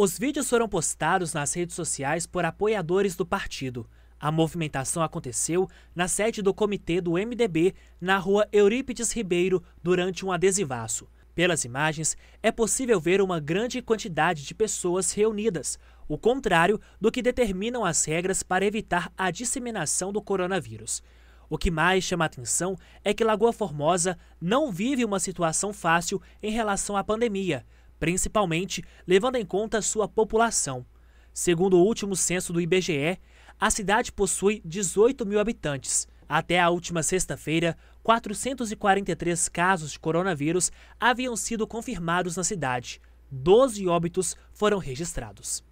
Os vídeos foram postados nas redes sociais por apoiadores do partido. A movimentação aconteceu na sede do comitê do MDB, na rua Eurípides Ribeiro, durante um adesivaço. Pelas imagens, é possível ver uma grande quantidade de pessoas reunidas, o contrário do que determinam as regras para evitar a disseminação do coronavírus. O que mais chama atenção é que Lagoa Formosa não vive uma situação fácil em relação à pandemia principalmente levando em conta sua população. Segundo o último censo do IBGE, a cidade possui 18 mil habitantes. Até a última sexta-feira, 443 casos de coronavírus haviam sido confirmados na cidade. 12 óbitos foram registrados.